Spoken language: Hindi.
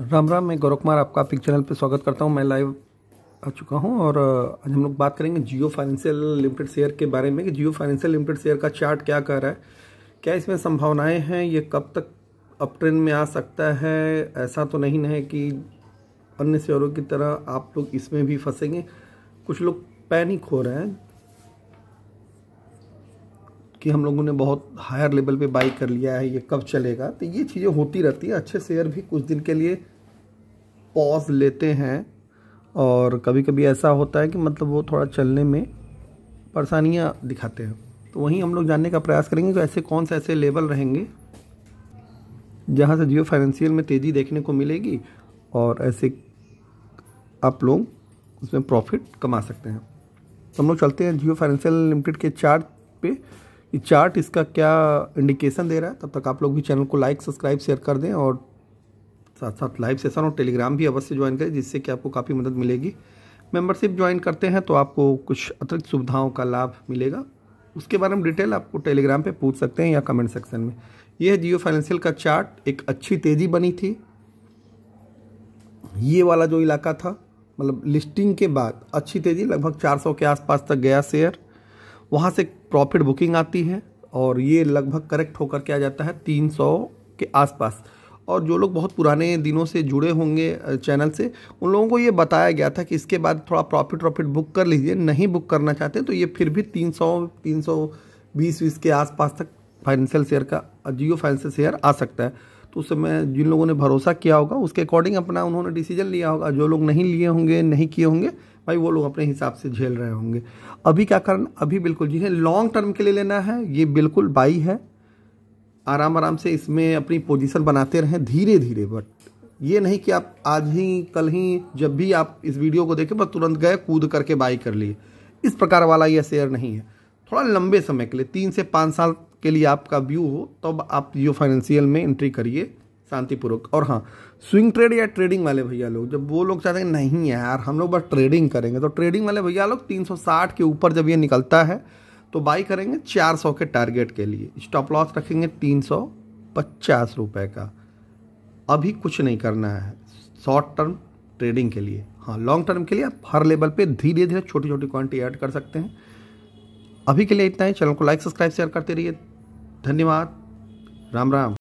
राम राम मैं गौरव कुमार आपका पिक चैनल पर स्वागत करता हूं मैं लाइव आ चुका हूं और आज हम लोग बात करेंगे जियो फाइनेंशियल लिमिटेड शेयर के बारे में कि जियो फाइनेंशियल लिमिटेड शेयर का चार्ट क्या कर रहा है क्या इसमें संभावनाएं हैं ये कब तक अप ट्रेंड में आ सकता है ऐसा तो नहीं है कि अन्य शेयरों की तरह आप लोग इसमें भी फंसेंगे कुछ लोग पैनिक हो रहे हैं कि हम लोगों ने बहुत हायर लेवल पे बाई कर लिया है ये कब चलेगा तो ये चीज़ें होती रहती है अच्छे शेयर भी कुछ दिन के लिए पॉज लेते हैं और कभी कभी ऐसा होता है कि मतलब वो थोड़ा चलने में परेशानियाँ दिखाते हैं तो वहीं हम लोग जानने का प्रयास करेंगे कि ऐसे कौन से ऐसे लेवल रहेंगे जहाँ से जियो फाइनेंशियल में तेज़ी देखने को मिलेगी और ऐसे आप लोग उसमें प्रॉफिट कमा सकते हैं तो हम लोग चलते हैं जियो फाइनेंशियल लिमिटेड के चार्ट पे चार्ट इसका क्या इंडिकेशन दे रहा है तब तक आप लोग भी चैनल को लाइक सब्सक्राइब शेयर कर दें और साथ साथ लाइव सेशन और टेलीग्राम भी अवश्य ज्वाइन करें जिससे कि आपको काफ़ी मदद मिलेगी मेंबरशिप ज्वाइन करते हैं तो आपको कुछ अतिरिक्त सुविधाओं का लाभ मिलेगा उसके बारे में डिटेल आपको टेलीग्राम पर पूछ सकते हैं या कमेंट सेक्शन में यह जियो फाइनेंशियल का चार्ट एक अच्छी तेज़ी बनी थी ये वाला जो इलाका था मतलब लिस्टिंग के बाद अच्छी तेज़ी लगभग 400 के आसपास तक गया शेयर वहाँ से प्रॉफिट बुकिंग आती है और ये लगभग करेक्ट होकर के आ जाता है तीन सौ के आसपास और जो लोग बहुत पुराने दिनों से जुड़े होंगे चैनल से उन लोगों को ये बताया गया था कि इसके बाद थोड़ा प्रॉफिट प्रॉफिट बुक कर लीजिए नहीं बुक करना चाहते तो ये फिर भी तीन सौ तीन सौ बीस बीस के आसपास तक फाइनेंशियल शेयर का जियो फाइनेंशियल शेयर आ सकता है तो उस समय जिन लोगों ने भरोसा किया होगा उसके अकॉर्डिंग अपना उन्होंने डिसीजन लिया होगा जो लोग नहीं लिए होंगे नहीं किए होंगे भाई वो लोग अपने हिसाब से झेल रहे होंगे अभी क्या करना अभी बिल्कुल जिन्हें लॉन्ग टर्म के लिए लेना है ये बिल्कुल बाई है आराम आराम से इसमें अपनी पोजिशन बनाते रहें धीरे धीरे बट ये नहीं कि आप आज ही कल ही जब भी आप इस वीडियो को देखें बस तुरंत गए कूद करके बाई कर लिए इस प्रकार वाला यह शेयर नहीं है थोड़ा लंबे समय के लिए तीन से पाँच साल के लिए आपका व्यू हो तब तो आप जियो फाइनेंशियल में एंट्री करिए शांतिपूर्वक और हाँ स्विंग ट्रेड या ट्रेडिंग वाले भैया लोग जब वो लोग चाहते हैं नहीं यार हम लोग बस ट्रेडिंग करेंगे तो ट्रेडिंग वाले भैया लोग 360 के ऊपर जब ये निकलता है तो बाई करेंगे 400 के टारगेट के लिए स्टॉप लॉस रखेंगे तीन सौ पचास रुपये का अभी कुछ नहीं करना है शॉर्ट टर्म ट्रेडिंग के लिए हाँ लॉन्ग टर्म के लिए आप हर लेवल पे धीरे धीरे छोटी छोटी क्वांटिटी ऐड कर सकते हैं अभी के लिए इतना ही चैनल को लाइक सब्सक्राइब शेयर करते रहिए धन्यवाद राम राम